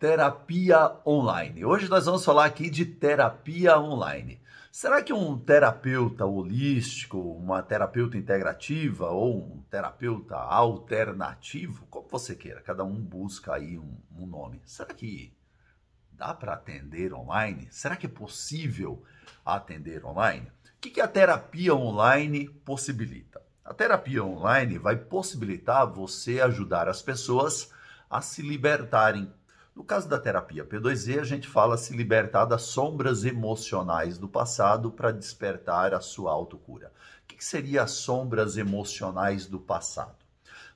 terapia online. Hoje nós vamos falar aqui de terapia online. Será que um terapeuta holístico, uma terapeuta integrativa ou um terapeuta alternativo, como você queira, cada um busca aí um, um nome, será que dá para atender online? Será que é possível atender online? O que, que a terapia online possibilita? A terapia online vai possibilitar você ajudar as pessoas a se libertarem no caso da terapia P2E, a gente fala se libertar das sombras emocionais do passado para despertar a sua autocura. O que, que seria as sombras emocionais do passado?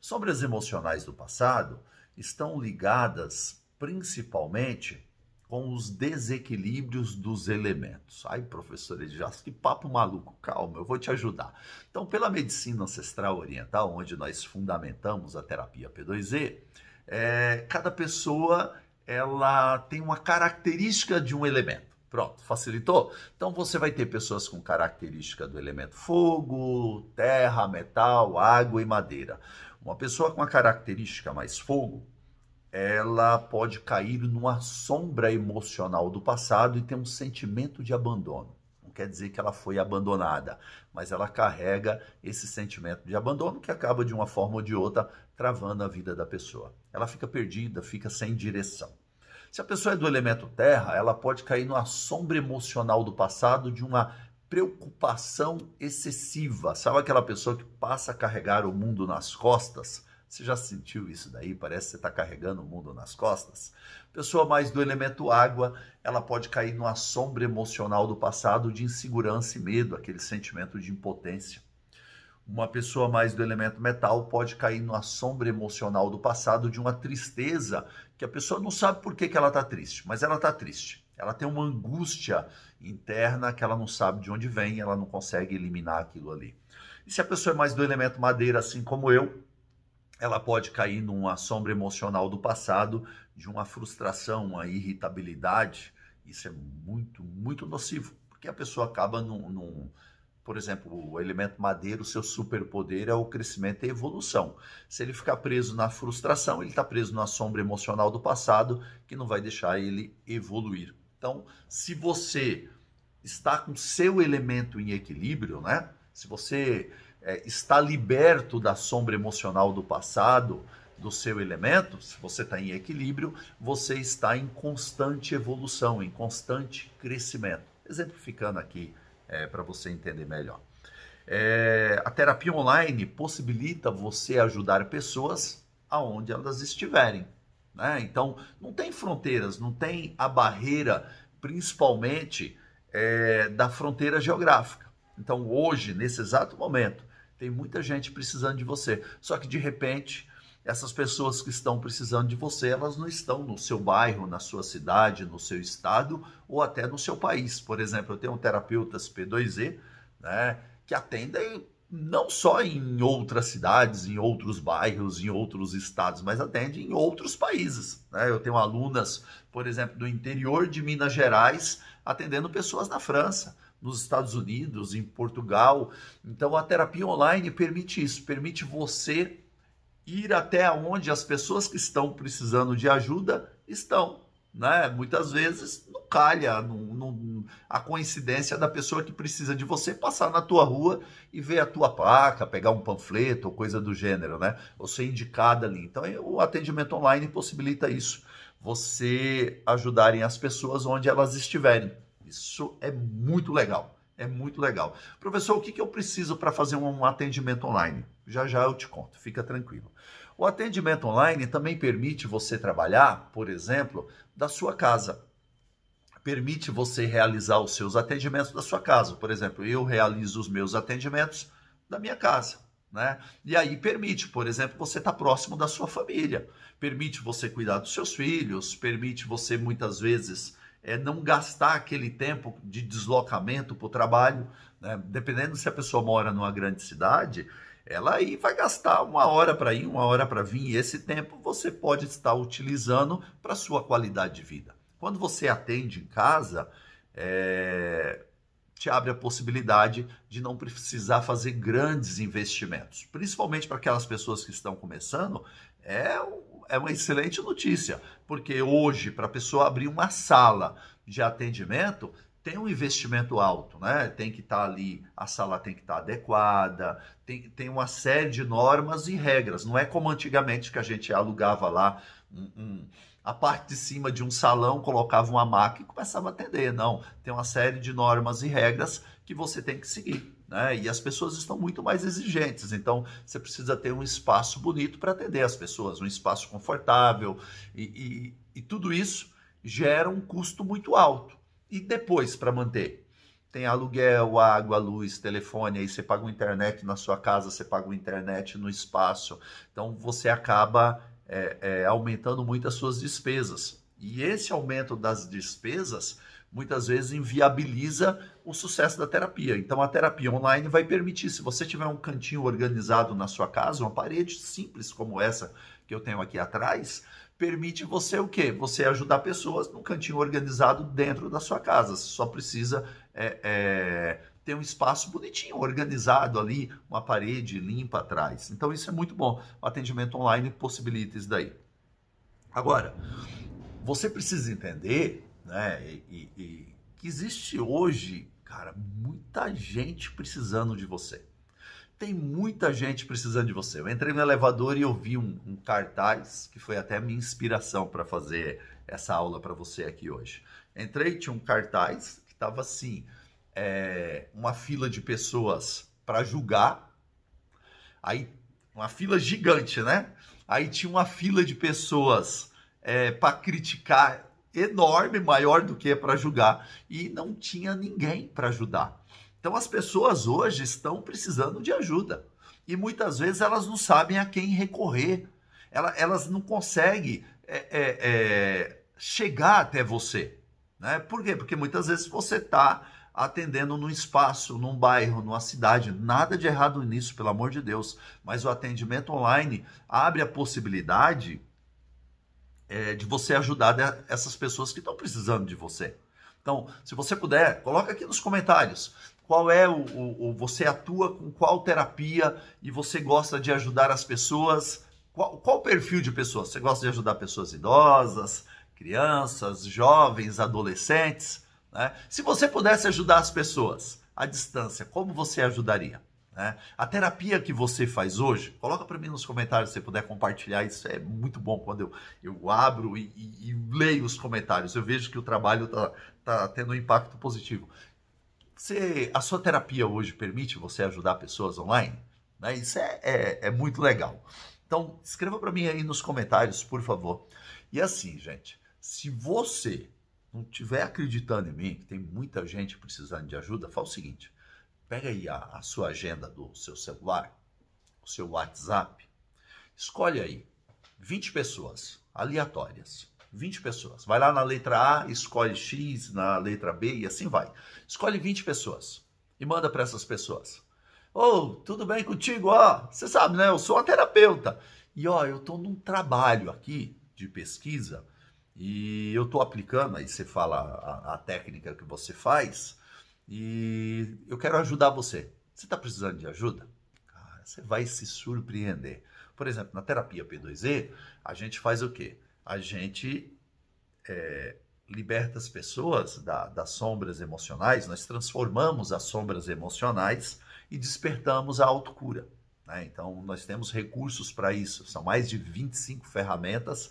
Sombras emocionais do passado estão ligadas principalmente com os desequilíbrios dos elementos. Ai, professor Edjas, que papo maluco, calma, eu vou te ajudar. Então, pela medicina ancestral oriental, onde nós fundamentamos a terapia P2E, é, eh, cada pessoa ela tem uma característica de um elemento. Pronto, facilitou? Então você vai ter pessoas com característica do elemento fogo, terra, metal, água e madeira. Uma pessoa com a característica mais fogo, ela pode cair numa sombra emocional do passado e ter um sentimento de abandono. Não quer dizer que ela foi abandonada, mas ela carrega esse sentimento de abandono que acaba de uma forma ou de outra travando a vida da pessoa. Ela fica perdida, fica sem direção. Se a pessoa é do elemento terra, ela pode cair no assombro emocional do passado de uma preocupação excessiva. Sabe aquela pessoa que passa a carregar o mundo nas costas? Você já sentiu isso daí? Parece que você está carregando o mundo nas costas. Pessoa mais do elemento água, ela pode cair no assombro emocional do passado de insegurança e medo, aquele sentimento de impotência. Uma pessoa mais do elemento metal pode cair numa sombra emocional do passado de uma tristeza que a pessoa não sabe por que, que ela está triste, mas ela está triste. Ela tem uma angústia interna que ela não sabe de onde vem, ela não consegue eliminar aquilo ali. E se a pessoa é mais do elemento madeira, assim como eu, ela pode cair numa sombra emocional do passado, de uma frustração, uma irritabilidade. Isso é muito, muito nocivo, porque a pessoa acaba num, num por exemplo, o elemento madeira, o seu superpoder é o crescimento e a evolução. Se ele ficar preso na frustração, ele está preso na sombra emocional do passado, que não vai deixar ele evoluir. Então, se você está com seu elemento em equilíbrio, né? Se você é, está liberto da sombra emocional do passado, do seu elemento, se você está em equilíbrio, você está em constante evolução, em constante crescimento. Exemplificando aqui é, para você entender melhor. É, a terapia online possibilita você ajudar pessoas aonde elas estiverem. Né? Então, não tem fronteiras, não tem a barreira, principalmente é, da fronteira geográfica. Então, hoje, nesse exato momento, tem muita gente precisando de você. Só que, de repente, essas pessoas que estão precisando de você, elas não estão no seu bairro, na sua cidade, no seu estado ou até no seu país. Por exemplo, eu tenho terapeutas P2E, né, que atendem não só em outras cidades, em outros bairros, em outros estados, mas atendem em outros países. Né? Eu tenho alunas, por exemplo, do interior de Minas Gerais, atendendo pessoas na França, nos Estados Unidos, em Portugal. Então, a terapia online permite isso, permite você ir até onde as pessoas que estão precisando de ajuda estão. Né? Muitas vezes não calha não, não, a coincidência da pessoa que precisa de você passar na tua rua e ver a tua placa, pegar um panfleto ou coisa do gênero, né? Ou ser indicada ali. Então o atendimento online possibilita isso. Você ajudarem as pessoas onde elas estiverem. Isso é muito legal. É muito legal. Professor, o que, que eu preciso para fazer um atendimento online? Já já eu te conto, fica tranquilo. O atendimento online também permite você trabalhar, por exemplo, da sua casa. Permite você realizar os seus atendimentos da sua casa. Por exemplo, eu realizo os meus atendimentos da minha casa. Né? E aí permite, por exemplo, você estar tá próximo da sua família, permite você cuidar dos seus filhos, permite você muitas vezes é, não gastar aquele tempo de deslocamento para o trabalho, né? dependendo se a pessoa mora numa grande cidade, ela aí vai gastar uma hora para ir, uma hora para vir, e esse tempo você pode estar utilizando para sua qualidade de vida. Quando você atende em casa, é, te abre a possibilidade de não precisar fazer grandes investimentos, principalmente para aquelas pessoas que estão começando. É, é uma excelente notícia, porque hoje, para a pessoa abrir uma sala de atendimento, tem um investimento alto, né? Tem que estar tá ali, a sala tem que estar tá adequada, tem, tem uma série de normas e regras. Não é como antigamente que a gente alugava lá um, um, a parte de cima de um salão, colocava uma maca e começava a atender. Não, tem uma série de normas e regras que você tem que seguir. Né? E as pessoas estão muito mais exigentes, então você precisa ter um espaço bonito para atender as pessoas, um espaço confortável, e, e, e tudo isso gera um custo muito alto. E depois para manter? Tem aluguel, água, luz, telefone, aí você paga o internet na sua casa, você paga o internet no espaço. Então você acaba é, é, aumentando muito as suas despesas. E esse aumento das despesas muitas vezes inviabiliza o sucesso da terapia. Então a terapia online vai permitir, se você tiver um cantinho organizado na sua casa, uma parede simples como essa que eu tenho aqui atrás, permite você o quê? Você ajudar pessoas num cantinho organizado dentro da sua casa. Você só precisa é, é, ter um espaço bonitinho, organizado ali, uma parede limpa atrás. Então isso é muito bom. O atendimento online possibilita isso daí. Agora, você precisa entender, né, e, e, que existe hoje, cara, muita gente precisando de você. Tem muita gente precisando de você. Eu entrei no elevador e eu vi um, um cartaz que foi até minha inspiração para fazer essa aula para você aqui hoje. Entrei, tinha um cartaz que estava assim: é, uma fila de pessoas para julgar, aí uma fila gigante, né? Aí tinha uma fila de pessoas é, para criticar enorme, maior do que para julgar, e não tinha ninguém para ajudar. Então as pessoas hoje estão precisando de ajuda e muitas vezes elas não sabem a quem recorrer, elas, elas não conseguem é, é, é, chegar até você. Né? Por quê? Porque muitas vezes você está atendendo num espaço, num bairro, numa cidade. Nada de errado nisso, pelo amor de Deus. Mas o atendimento online abre a possibilidade é, de você ajudar essas pessoas que estão precisando de você. Então, se você puder, coloca aqui nos comentários qual é o, o, o, você atua com qual terapia e você gosta de ajudar as pessoas? Qual, qual perfil de pessoas? Você gosta de ajudar pessoas idosas, crianças, jovens, adolescentes? Né? Se você pudesse ajudar as pessoas à distância, como você ajudaria? Né? A terapia que você faz hoje, coloca para mim nos comentários se você puder compartilhar, isso é muito bom quando eu, eu abro e, e, e leio os comentários. Eu vejo que o trabalho está tá tendo um impacto positivo. Você, a sua terapia hoje permite você ajudar pessoas online? Né? Isso é, é, é muito legal. Então, escreva para mim aí nos comentários, por favor. E assim, gente, se você não estiver acreditando em mim, que tem muita gente precisando de ajuda, faz o seguinte: pega aí a, a sua agenda do seu celular, o seu WhatsApp, escolhe aí 20 pessoas aleatórias 20 pessoas. Vai lá na letra A, escolhe X, na letra B e assim vai. Escolhe 20 pessoas e manda para essas pessoas. Ô, oh, tudo bem contigo? Ó, oh, você sabe, né? Eu sou uma terapeuta. E ó, oh, eu estou num trabalho aqui de pesquisa e eu estou aplicando, aí você fala a, a técnica que você faz e eu quero ajudar você. Você está precisando de ajuda? Cara, você vai se surpreender. Por exemplo, na terapia P2E, a gente faz o quê? a gente é, liberta as pessoas da, das sombras emocionais, nós transformamos as sombras emocionais e despertamos a autocura. Né? Então, nós temos recursos para isso. São mais de 25 ferramentas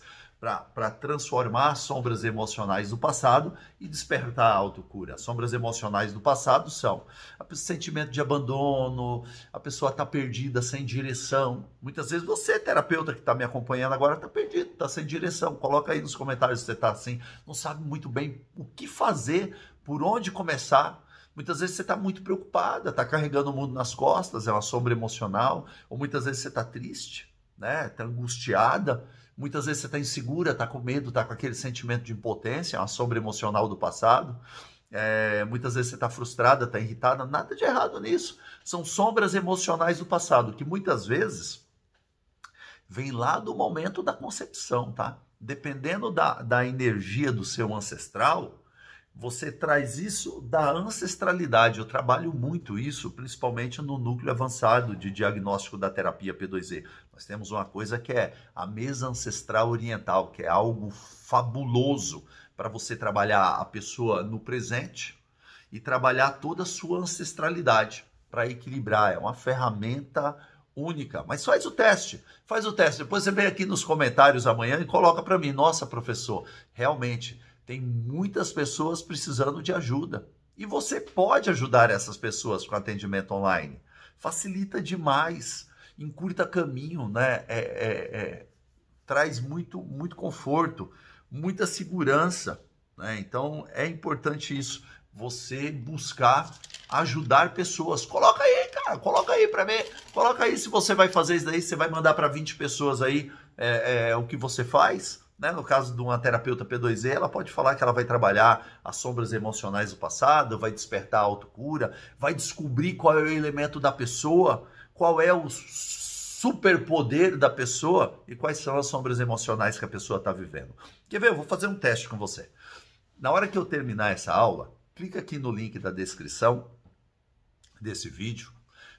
para transformar sombras emocionais do passado e despertar a autocura. As sombras emocionais do passado são o sentimento de abandono, a pessoa está perdida, sem direção. Muitas vezes você, é terapeuta que está me acompanhando agora, está perdido, está sem direção. Coloca aí nos comentários se você está assim, não sabe muito bem o que fazer, por onde começar. Muitas vezes você está muito preocupada, está carregando o mundo nas costas, é uma sombra emocional, ou muitas vezes você está triste, né? Está angustiada Muitas vezes você está insegura, está com medo, está com aquele sentimento de impotência, uma sombra emocional do passado. É, muitas vezes você está frustrada, está irritada, nada de errado nisso. São sombras emocionais do passado, que muitas vezes vem lá do momento da concepção, tá? Dependendo da, da energia do seu ancestral, você traz isso da ancestralidade. Eu trabalho muito isso, principalmente no núcleo avançado de diagnóstico da terapia P2E. Nós temos uma coisa que é a mesa ancestral oriental, que é algo fabuloso para você trabalhar a pessoa no presente e trabalhar toda a sua ancestralidade para equilibrar. É uma ferramenta única. Mas faz o teste, faz o teste. Depois você vem aqui nos comentários amanhã e coloca para mim, nossa professor, realmente tem muitas pessoas precisando de ajuda. E você pode ajudar essas pessoas com atendimento online. Facilita demais, encurta caminho, né? É, é, é, traz muito, muito conforto, muita segurança. Né? Então é importante isso. Você buscar ajudar pessoas. Coloca aí, cara, coloca aí para mim. Coloca aí se você vai fazer isso daí, você vai mandar para 20 pessoas aí é, é, o que você faz. Né? No caso de uma terapeuta P2E, ela pode falar que ela vai trabalhar as sombras emocionais do passado, vai despertar a autocura, vai descobrir qual é o elemento da pessoa, qual é o superpoder da pessoa e quais são as sombras emocionais que a pessoa está vivendo. Quer ver? Eu vou fazer um teste com você. Na hora que eu terminar essa aula, clica aqui no link da descrição desse vídeo.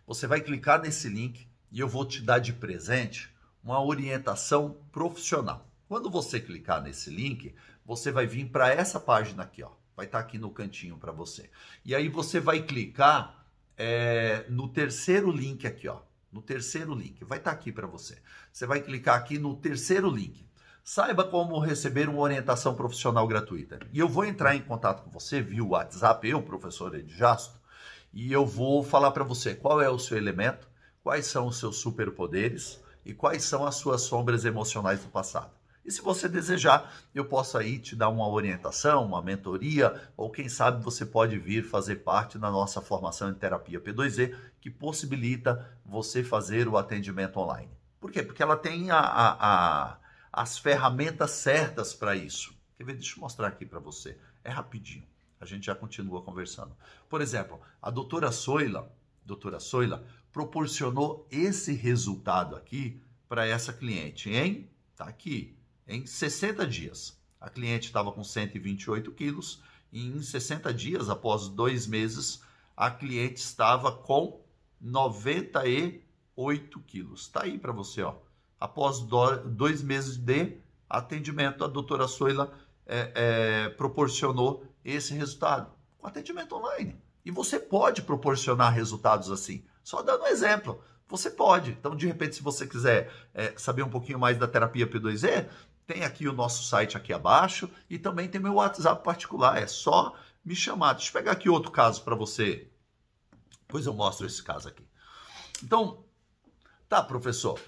Você vai clicar nesse link e eu vou te dar de presente uma orientação profissional. Quando você clicar nesse link, você vai vir para essa página aqui, ó. Vai estar tá aqui no cantinho para você. E aí você vai clicar é, no terceiro link aqui, ó. No terceiro link, vai estar tá aqui para você. Você vai clicar aqui no terceiro link. Saiba como receber uma orientação profissional gratuita. E eu vou entrar em contato com você via WhatsApp, eu, professor Jasto, e eu vou falar para você qual é o seu elemento, quais são os seus superpoderes e quais são as suas sombras emocionais do passado. E se você desejar, eu posso aí te dar uma orientação, uma mentoria, ou quem sabe você pode vir fazer parte da nossa formação em terapia P2E, que possibilita você fazer o atendimento online. Por quê? Porque ela tem a, a, a, as ferramentas certas para isso. Quer ver? Deixa eu mostrar aqui para você. É rapidinho. A gente já continua conversando. Por exemplo, a doutora Soila, doutora Soila, proporcionou esse resultado aqui para essa cliente, hein? Tá aqui em 60 dias. A cliente estava com 128 quilos e em 60 dias, após dois meses, a cliente estava com 98 quilos. Está aí para você, ó. Após dois meses de atendimento, a doutora Soila é, é, proporcionou esse resultado com atendimento online. E você pode proporcionar resultados assim. Só dando um exemplo, você pode. Então, de repente, se você quiser é, saber um pouquinho mais da terapia P2E, tem aqui o nosso site aqui abaixo e também tem meu WhatsApp particular. É só me chamar. Deixa eu pegar aqui outro caso para você. Depois eu mostro esse caso aqui. Então, tá, professor.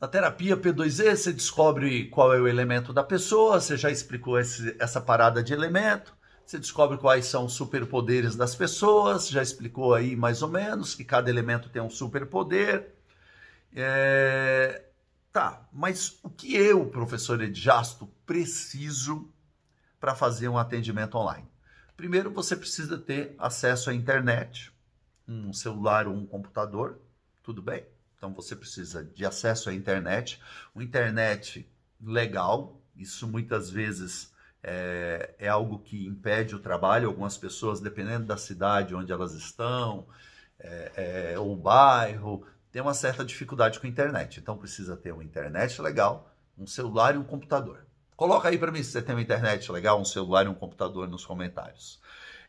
Na terapia P2E, você descobre qual é o elemento da pessoa, você já explicou esse, essa parada de elemento, você descobre quais são os superpoderes das pessoas, já explicou aí mais ou menos que cada elemento tem um superpoder. É... Tá, mas o que eu, professor Edjasto, preciso para fazer um atendimento online? Primeiro, você precisa ter acesso à internet, um celular ou um computador, tudo bem? Então, você precisa de acesso à internet, uma internet legal, isso muitas vezes é, é algo que impede o trabalho. Algumas pessoas, dependendo da cidade onde elas estão, é, é, o bairro, tem uma certa dificuldade com a internet. Então precisa ter uma internet legal, um celular e um computador. Coloca aí para mim se você tem uma internet legal, um celular e um computador nos comentários.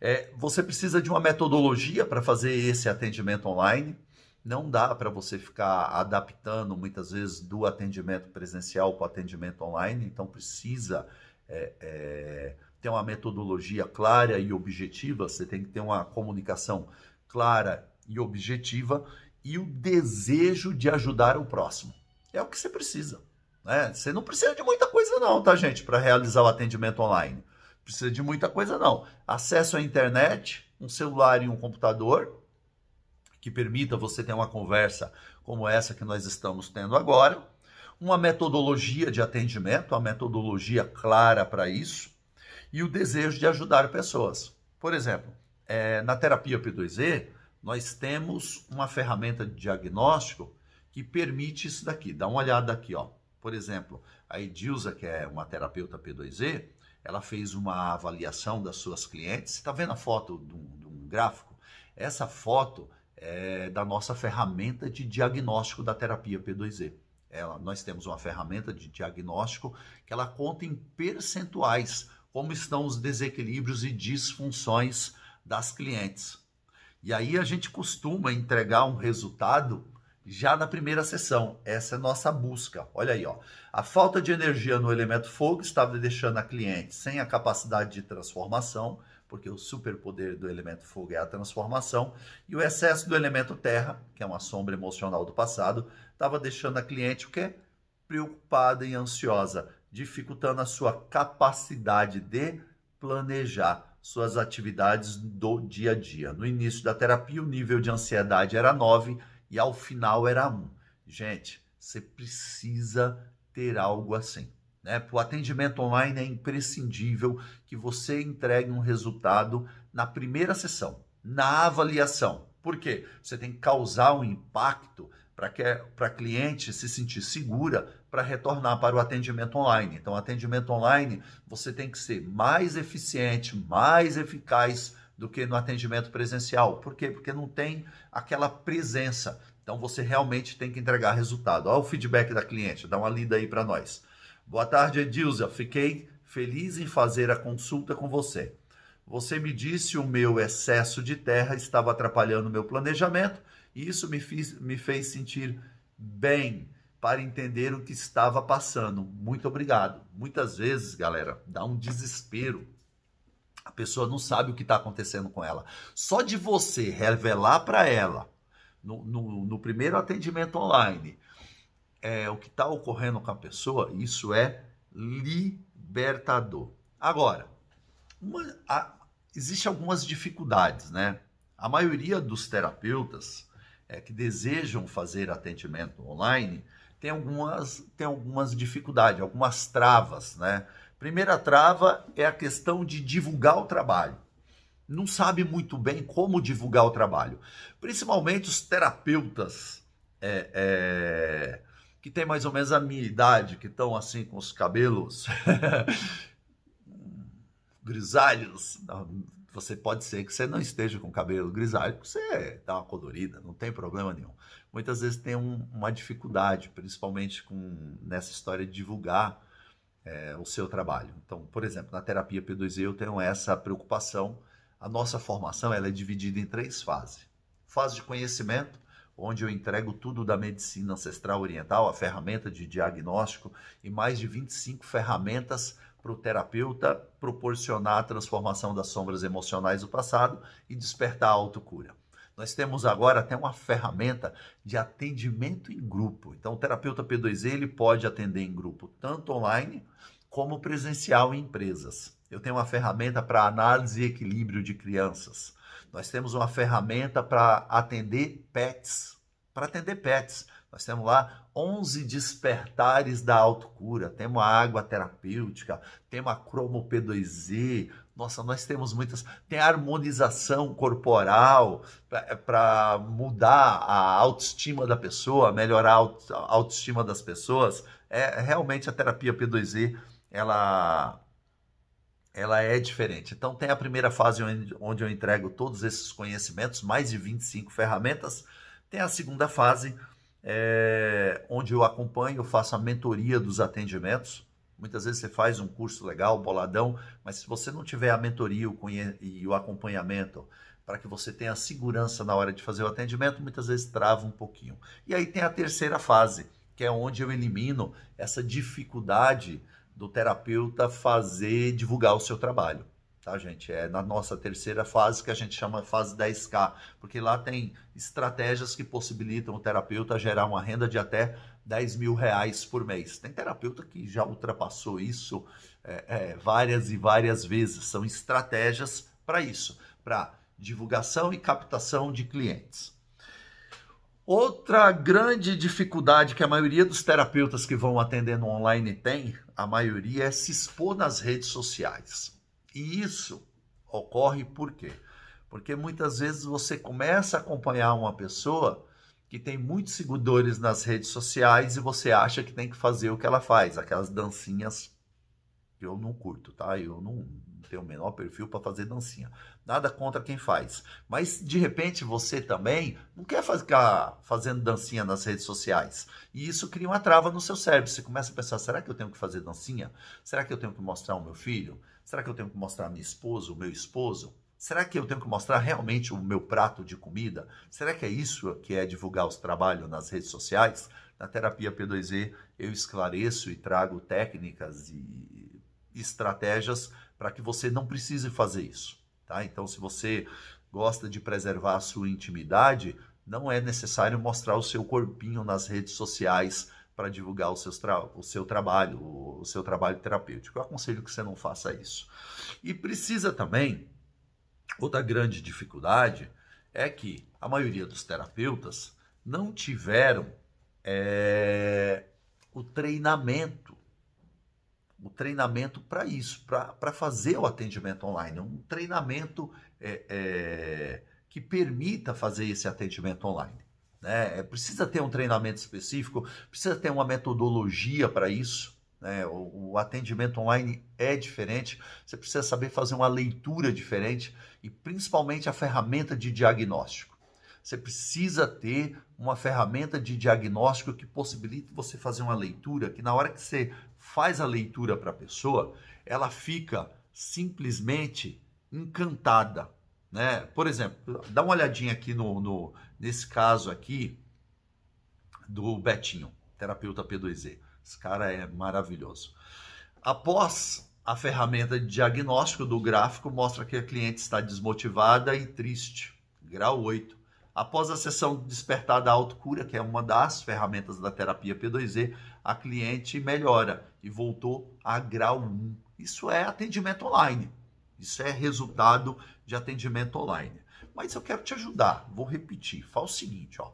É, você precisa de uma metodologia para fazer esse atendimento online. Não dá para você ficar adaptando muitas vezes do atendimento presencial para o atendimento online. Então precisa é, é, ter uma metodologia clara e objetiva. Você tem que ter uma comunicação clara e objetiva e o desejo de ajudar o próximo. É o que você precisa. Né? Você não precisa de muita coisa não, tá gente, para realizar o atendimento online. Precisa de muita coisa não. Acesso à internet, um celular e um computador que permita você ter uma conversa como essa que nós estamos tendo agora, uma metodologia de atendimento, uma metodologia clara para isso e o desejo de ajudar pessoas. Por exemplo, é, na terapia P2E, nós temos uma ferramenta de diagnóstico que permite isso daqui. Dá uma olhada aqui, ó. Por exemplo, a Edilza, que é uma terapeuta P2E, ela fez uma avaliação das suas clientes. Está vendo a foto de um, de um gráfico? Essa foto é da nossa ferramenta de diagnóstico da terapia P2E. Ela, nós temos uma ferramenta de diagnóstico que ela conta em percentuais como estão os desequilíbrios e disfunções das clientes. E aí a gente costuma entregar um resultado já na primeira sessão. Essa é nossa busca. Olha aí, ó. A falta de energia no elemento fogo estava deixando a cliente sem a capacidade de transformação, porque o superpoder do elemento fogo é a transformação, e o excesso do elemento terra, que é uma sombra emocional do passado, estava deixando a cliente o quê? Preocupada e ansiosa, dificultando a sua capacidade de planejar suas atividades do dia a dia. No início da terapia, o nível de ansiedade era 9 e ao final era 1. Gente, você precisa ter algo assim. Né? O atendimento online é imprescindível que você entregue um resultado na primeira sessão, na avaliação. Por quê? Você tem que causar um impacto para que para cliente se sentir segura para retornar para o atendimento online. Então, atendimento online, você tem que ser mais eficiente, mais eficaz do que no atendimento presencial. Por quê? Porque não tem aquela presença. Então, você realmente tem que entregar resultado. Olha o feedback da cliente, dá uma lida aí para nós. Boa tarde, Edilza. Fiquei feliz em fazer a consulta com você. Você me disse o meu excesso de terra estava atrapalhando meu planejamento e isso me, fiz, me fez sentir bem para entender o que estava passando. Muito obrigado. Muitas vezes, galera, dá um desespero. A pessoa não sabe o que está acontecendo com ela. Só de você revelar para ela, no, no, no, primeiro atendimento online, é, o que está ocorrendo com a pessoa, isso é libertador. Agora, uma, a, existe algumas dificuldades, né? A maioria dos terapeutas é, que desejam fazer atendimento online tem algumas, tem algumas dificuldades, algumas travas, né? Primeira trava é a questão de divulgar o trabalho. Não sabe muito bem como divulgar o trabalho. Principalmente os terapeutas é, é, que têm mais ou menos a minha idade, que estão assim com os cabelos grisalhos, você pode ser que você não esteja com cabelo grisalho, porque você dá uma colorida, não tem problema nenhum. Muitas vezes tem um, uma dificuldade, principalmente com nessa história de divulgar é, o seu trabalho. Então, por exemplo, na terapia P2E eu tenho essa preocupação. A nossa formação ela é dividida em três fases. Fase de conhecimento, onde eu entrego tudo da medicina ancestral oriental, a ferramenta de diagnóstico e mais de 25 ferramentas para o terapeuta proporcionar a transformação das sombras emocionais do passado e despertar a autocura. Nós temos agora até uma ferramenta de atendimento em grupo. Então, o terapeuta P2E ele pode atender em grupo, tanto online como presencial em empresas. Eu tenho uma ferramenta para análise e equilíbrio de crianças. Nós temos uma ferramenta para atender pets, para atender pets. Nós temos lá 11 despertares da autocura, temos a água terapêutica, temos a cromo p 2 Z nossa, nós temos muitas. Tem harmonização corporal para é, mudar a autoestima da pessoa, melhorar a, autoestima das pessoas. É realmente a terapia p 2 Z ela ela é diferente. Então tem a primeira fase onde, onde eu entrego todos esses conhecimentos, mais de 25 ferramentas. Tem a segunda fase é, onde eu acompanho, faço a mentoria dos atendimentos. Muitas vezes você faz um curso legal, boladão, mas se você não tiver a mentoria e o acompanhamento para que você tenha segurança na hora de fazer o atendimento, muitas vezes trava um pouquinho. E aí tem a terceira fase, que é onde eu elimino essa dificuldade do terapeuta fazer divulgar o seu trabalho tá, gente? É na nossa terceira fase, que a gente chama fase 10K, porque lá tem estratégias que possibilitam o terapeuta gerar uma renda de até 10 mil reais por mês. Tem terapeuta que já ultrapassou isso é, é, várias e várias vezes. São estratégias para isso, para divulgação e captação de clientes. Outra grande dificuldade que a maioria dos terapeutas que vão atendendo online tem, a maioria é se expor nas redes sociais. E isso ocorre por quê? Porque muitas vezes você começa a acompanhar uma pessoa que tem muitos seguidores nas redes sociais e você acha que tem que fazer o que ela faz, aquelas dancinhas que eu não curto, tá? Eu não tenho o menor perfil para fazer dancinha. Nada contra quem faz. Mas de repente você também não quer ficar fazendo dancinha nas redes sociais. E isso cria uma trava no seu cérebro. Você começa a pensar: será que eu tenho que fazer dancinha? Será que eu tenho que mostrar o meu filho? Será que eu tenho que mostrar minha esposa, o meu esposo? Será que eu tenho que mostrar realmente o meu prato de comida? Será que é isso que é divulgar os trabalhos nas redes sociais? Na terapia P2E, eu esclareço e trago técnicas e estratégias para que você não precise fazer isso. Tá? Então, se você gosta de preservar a sua intimidade, não é necessário mostrar o seu corpinho nas redes sociais para divulgar o, o seu trabalho, o seu trabalho terapêutico. Eu aconselho que você não faça isso. E precisa também, outra grande dificuldade é que a maioria dos terapeutas não tiveram é, o treinamento o treinamento para isso, para fazer o atendimento online, um treinamento é, é, que permita fazer esse atendimento online. Né? É, precisa ter um treinamento específico, precisa ter uma metodologia para isso. Né? O, o, atendimento online é diferente, você precisa saber fazer uma leitura diferente e principalmente a ferramenta de diagnóstico. Você precisa ter uma ferramenta de diagnóstico que possibilite você fazer uma leitura, que na hora que você faz a leitura para a pessoa, ela fica simplesmente encantada. Né? Por exemplo, dá uma olhadinha aqui no, no nesse caso aqui do Betinho, terapeuta P2E. Esse cara é maravilhoso. Após a ferramenta de diagnóstico do gráfico mostra que a cliente está desmotivada e triste, grau 8. Após a sessão despertar da autocura, que é uma das ferramentas da terapia P2E, a cliente melhora e voltou a grau 1. Isso é atendimento online. Isso é resultado de atendimento online. Mas eu quero te ajudar. Vou repetir. Faz o seguinte, ó.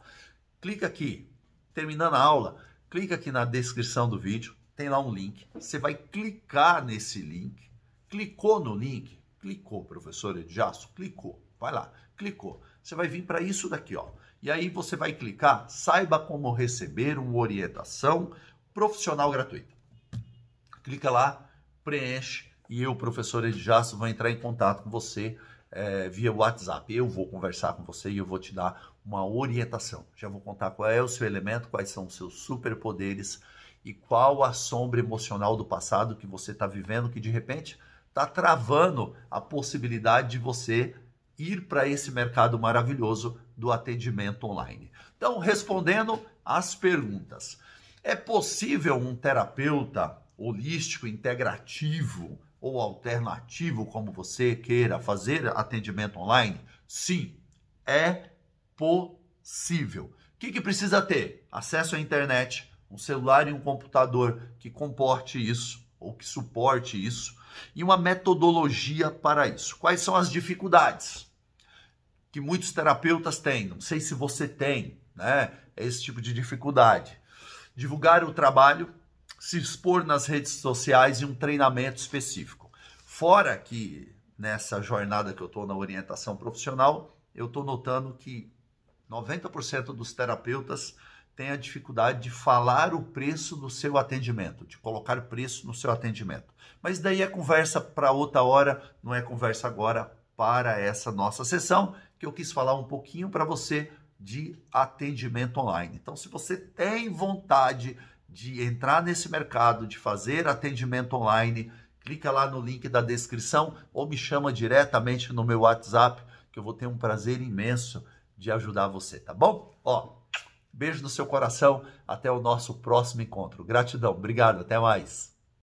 Clica aqui, terminando a aula, clica aqui na descrição do vídeo, tem lá um link. Você vai clicar nesse link. Clicou no link? Clicou, professor Edjaço? Clicou. Vai lá, clicou. Você vai vir para isso daqui, ó. E aí você vai clicar, saiba como receber uma orientação profissional gratuita. Clica lá, preenche e o professor Edjaço, vai entrar em contato com você é, via WhatsApp. Eu vou conversar com você e eu vou te dar uma orientação. Já vou contar qual é o seu elemento, quais são os seus superpoderes e qual a sombra emocional do passado que você está vivendo que de repente está travando a possibilidade de você ir para esse mercado maravilhoso do atendimento online. Então, respondendo às perguntas, é possível um terapeuta holístico, integrativo, ou alternativo, como você queira fazer atendimento online? Sim, é possível. O que, que precisa ter? Acesso à internet, um celular e um computador que comporte isso ou que suporte isso e uma metodologia para isso. Quais são as dificuldades que muitos terapeutas têm? Não sei se você tem, né? Esse tipo de dificuldade. Divulgar o trabalho se expor nas redes sociais e um treinamento específico. Fora que nessa jornada que eu estou na orientação profissional, eu estou notando que 90% dos terapeutas têm a dificuldade de falar o preço do seu atendimento, de colocar preço no seu atendimento. Mas daí é conversa para outra hora, não é conversa agora para essa nossa sessão, que eu quis falar um pouquinho para você de atendimento online. Então, se você tem vontade de entrar nesse mercado, de fazer atendimento online, clica lá no link da descrição ou me chama diretamente no meu WhatsApp, que eu vou ter um prazer imenso de ajudar você, tá bom? Ó, beijo no seu coração, até o nosso próximo encontro. Gratidão, obrigado, até mais.